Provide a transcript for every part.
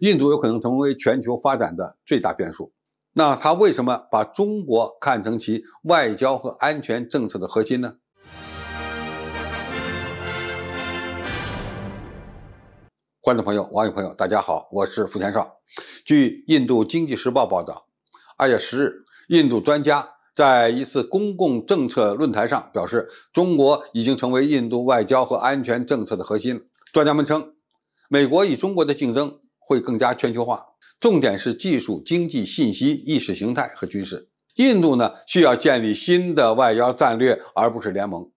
印度有可能成为全球发展的最大变数。那他为什么把中国看成其外交和安全政策的核心呢？观众朋友、网友朋友，大家好，我是傅田少。据《印度经济时报》报道，二月十日，印度专家在一次公共政策论坛上表示，中国已经成为印度外交和安全政策的核心。专家们称，美国与中国的竞争。会更加全球化，重点是技术、经济、信息、意识形态和军事。印度呢，需要建立新的外交战略，而不是联盟。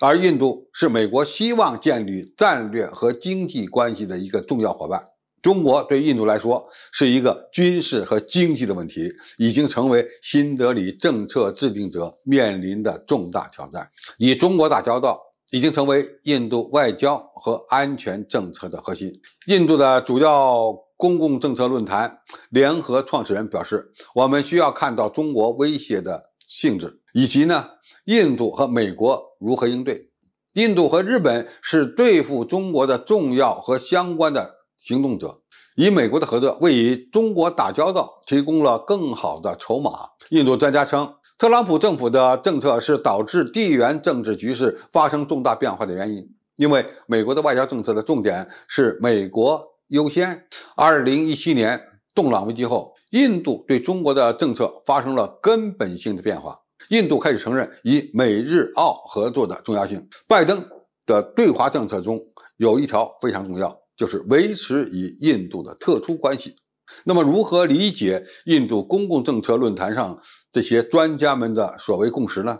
而印度是美国希望建立战略和经济关系的一个重要伙伴。中国对印度来说是一个军事和经济的问题，已经成为新德里政策制定者面临的重大挑战。与中国打交道。已经成为印度外交和安全政策的核心。印度的主要公共政策论坛联合创始人表示：“我们需要看到中国威胁的性质，以及呢印度和美国如何应对。印度和日本是对付中国的重要和相关的行动者，以美国的合作为与中国打交道提供了更好的筹码。”印度专家称。特朗普政府的政策是导致地缘政治局势发生重大变化的原因，因为美国的外交政策的重点是美国优先。二零一七年动乱危机后，印度对中国的政策发生了根本性的变化，印度开始承认以美日澳合作的重要性。拜登的对华政策中有一条非常重要，就是维持与印度的特殊关系。那么，如何理解印度公共政策论坛上这些专家们的所谓共识呢？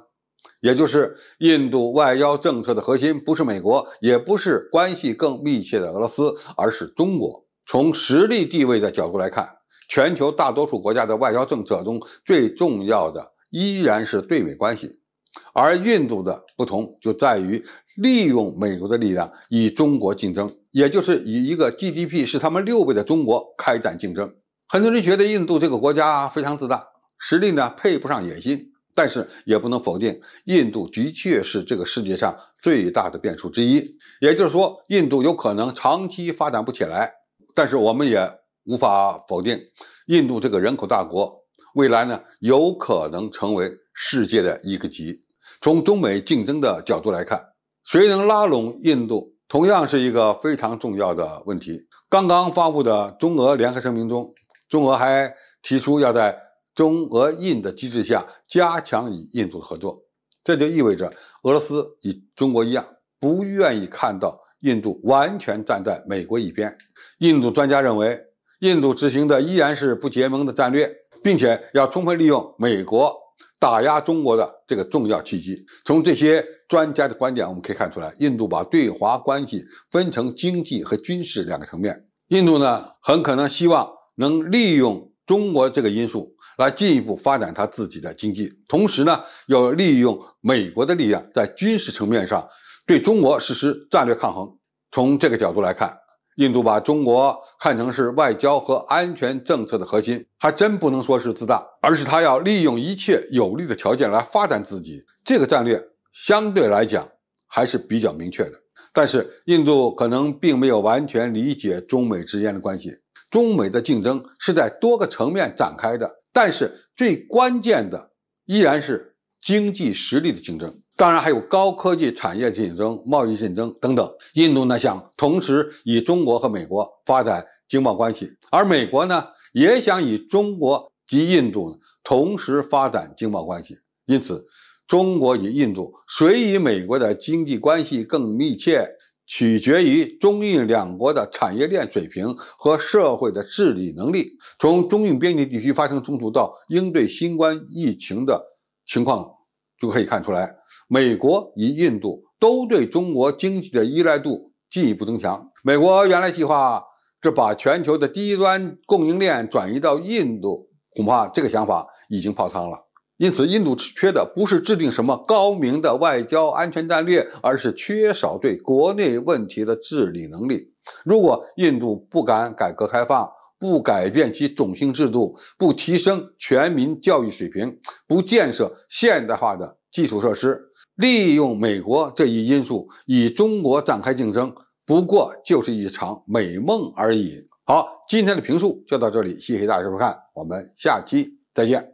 也就是，印度外交政策的核心不是美国，也不是关系更密切的俄罗斯，而是中国。从实力地位的角度来看，全球大多数国家的外交政策中最重要的依然是对美关系，而印度的不同就在于利用美国的力量与中国竞争。也就是以一个 GDP 是他们六倍的中国开展竞争，很多人觉得印度这个国家非常自大，实力呢配不上野心，但是也不能否定印度的确是这个世界上最大的变数之一。也就是说，印度有可能长期发展不起来，但是我们也无法否定印度这个人口大国未来呢有可能成为世界的一个极。从中美竞争的角度来看，谁能拉拢印度？同样是一个非常重要的问题。刚刚发布的中俄联合声明中，中俄还提出要在中俄印的机制下加强与印度的合作。这就意味着，俄罗斯与中国一样，不愿意看到印度完全站在美国一边。印度专家认为，印度执行的依然是不结盟的战略，并且要充分利用美国打压中国的这个重要契机。从这些。专家的观点，我们可以看出来，印度把对华关系分成经济和军事两个层面。印度呢，很可能希望能利用中国这个因素来进一步发展他自己的经济，同时呢，要利用美国的力量在军事层面上对中国实施战略抗衡。从这个角度来看，印度把中国看成是外交和安全政策的核心，还真不能说是自大，而是他要利用一切有利的条件来发展自己这个战略。相对来讲还是比较明确的，但是印度可能并没有完全理解中美之间的关系。中美的竞争是在多个层面展开的，但是最关键的依然是经济实力的竞争，当然还有高科技产业竞争、贸易竞争等等。印度呢想同时与中国和美国发展经贸关系，而美国呢也想与中国及印度同时发展经贸关系，因此。中国与印度谁与美国的经济关系更密切，取决于中印两国的产业链水平和社会的治理能力。从中印边境地区发生冲突到应对新冠疫情的情况，就可以看出来，美国与印度都对中国经济的依赖度进一步增强。美国原来计划把全球的低端供应链转移到印度，恐怕这个想法已经泡汤了。因此，印度缺的不是制定什么高明的外交安全战略，而是缺少对国内问题的治理能力。如果印度不敢改革开放，不改变其种姓制度，不提升全民教育水平，不建设现代化的基础设施，利用美国这一因素与中国展开竞争，不过就是一场美梦而已。好，今天的评述就到这里，谢谢大家收看，我们下期再见。